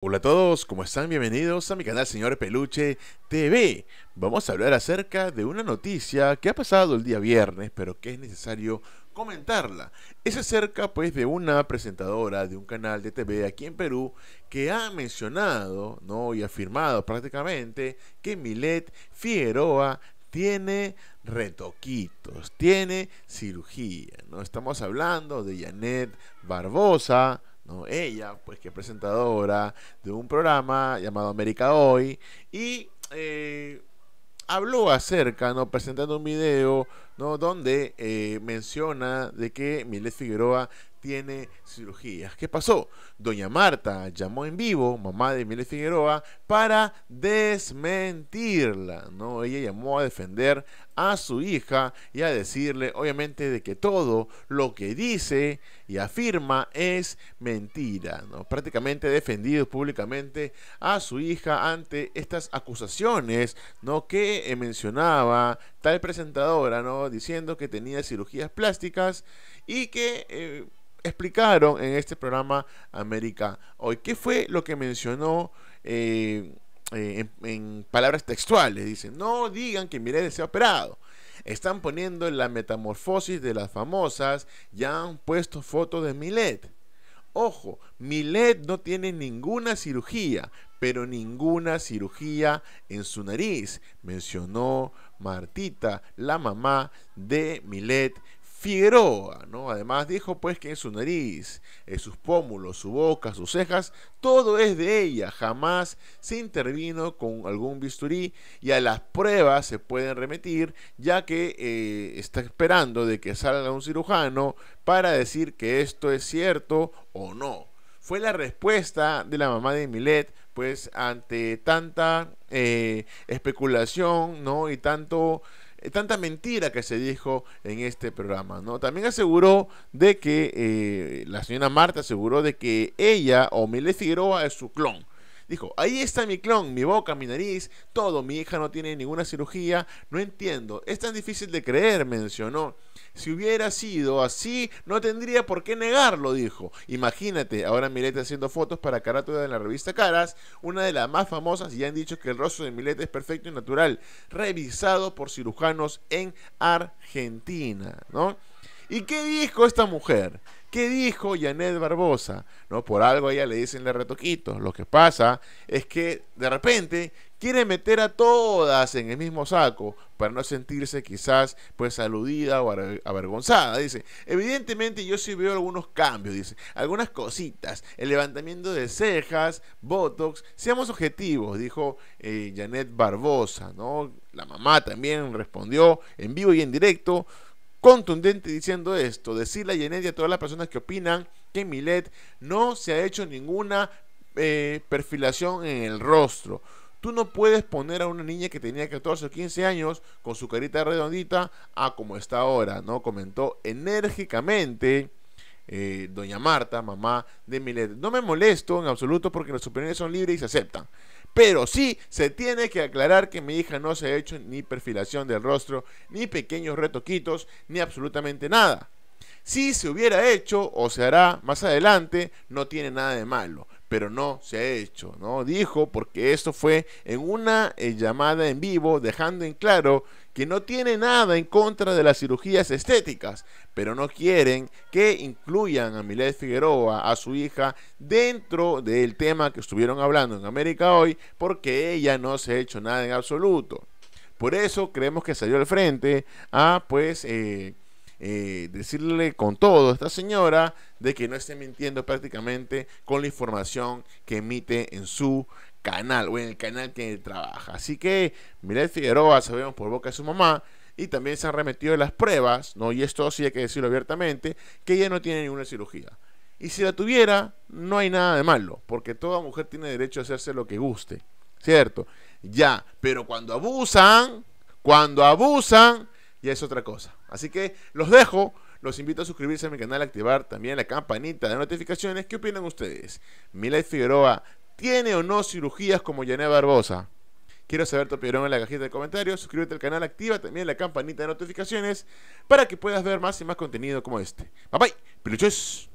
Hola a todos, ¿cómo están? Bienvenidos a mi canal Señor Peluche TV. Vamos a hablar acerca de una noticia que ha pasado el día viernes, pero que es necesario comentarla. Es acerca pues de una presentadora de un canal de TV aquí en Perú que ha mencionado, ¿no? y afirmado prácticamente que Milet Figueroa tiene retoquitos, tiene cirugía, ¿no? Estamos hablando de Janet Barbosa, ella, pues que es presentadora de un programa llamado América Hoy y eh, habló acerca, ¿no? Presentando un video ¿no? donde eh, menciona de que Milet Figueroa tiene cirugías. ¿Qué pasó? Doña Marta llamó en vivo, mamá de Milet Figueroa, para desmentirla, ¿no? Ella llamó a defender a su hija y a decirle, obviamente, de que todo lo que dice y afirma es mentira, ¿no? Prácticamente defendido públicamente a su hija ante estas acusaciones, ¿no? Que eh, mencionaba tal presentadora, ¿no? diciendo que tenía cirugías plásticas y que eh, explicaron en este programa América Hoy. ¿Qué fue lo que mencionó? Eh, eh, en, palabras textuales, dicen, no digan que Milet se ha operado. Están poniendo la metamorfosis de las famosas, ya han puesto fotos de Milet. Ojo, Milet no tiene ninguna cirugía, pero ninguna cirugía en su nariz, mencionó Martita, la mamá de Milet Figueroa, ¿no? Además dijo pues que en su nariz, en sus pómulos, su boca, sus cejas, todo es de ella, jamás se intervino con algún bisturí y a las pruebas se pueden remitir ya que eh, está esperando de que salga un cirujano para decir que esto es cierto o no. Fue la respuesta de la mamá de Milet pues ante tanta eh, especulación, ¿no? Y tanto eh, tanta mentira que se dijo en este programa, ¿no? También aseguró de que eh, la señora Marta aseguró de que ella o Mile Figueroa es su clon. Dijo, ahí está mi clon, mi boca, mi nariz, todo, mi hija no tiene ninguna cirugía, no entiendo, es tan difícil de creer, mencionó. Si hubiera sido así, no tendría por qué negarlo, dijo. Imagínate, ahora Milete haciendo fotos para carátula de la revista Caras, una de las más famosas, y han dicho que el rostro de Milete es perfecto y natural, revisado por cirujanos en Argentina, ¿no? ¿Y qué dijo esta mujer? ¿Qué dijo Janet Barbosa? No, por algo ella le dicen le retoquito. Lo que pasa es que de repente quiere meter a todas en el mismo saco para no sentirse quizás pues aludida o avergonzada. Dice, evidentemente yo sí veo algunos cambios, dice, algunas cositas, el levantamiento de cejas, botox, seamos objetivos, dijo eh, Janet Barbosa, ¿no? La mamá también respondió en vivo y en directo contundente diciendo esto, decirle a y a todas las personas que opinan que Milet no se ha hecho ninguna eh, perfilación en el rostro. Tú no puedes poner a una niña que tenía 14 o 15 años con su carita redondita a como está ahora, ¿no? Comentó enérgicamente eh, doña Marta, mamá de Milet. No me molesto en absoluto porque las opiniones son libres y se aceptan. Pero sí se tiene que aclarar que mi hija no se ha hecho ni perfilación del rostro, ni pequeños retoquitos, ni absolutamente nada. Si se hubiera hecho o se hará más adelante, no tiene nada de malo, pero no se ha hecho, ¿no? Dijo porque esto fue en una eh, llamada en vivo, dejando en claro que no tiene nada en contra de las cirugías estéticas, pero no quieren que incluyan a Milet Figueroa, a su hija, dentro del tema que estuvieron hablando en América hoy, porque ella no se ha hecho nada en absoluto. Por eso creemos que salió al frente a, pues, eh, eh, decirle con todo a esta señora de que no esté mintiendo prácticamente con la información que emite en su canal o en el canal que trabaja. Así que Milet Figueroa, sabemos por boca de su mamá, y también se han remetido las pruebas, ¿no? Y esto sí hay que decirlo abiertamente, que ella no tiene ninguna cirugía. Y si la tuviera, no hay nada de malo, porque toda mujer tiene derecho a hacerse lo que guste, ¿cierto? Ya, pero cuando abusan, cuando abusan, ya es otra cosa. Así que los dejo. Los invito a suscribirse a mi canal, activar también la campanita de notificaciones. ¿Qué opinan ustedes? Milet Figueroa ¿Tiene o no cirugías como Yané Barbosa? Quiero saber tu opinión en la cajita de comentarios. Suscríbete al canal, activa también la campanita de notificaciones para que puedas ver más y más contenido como este. Bye bye, peluches.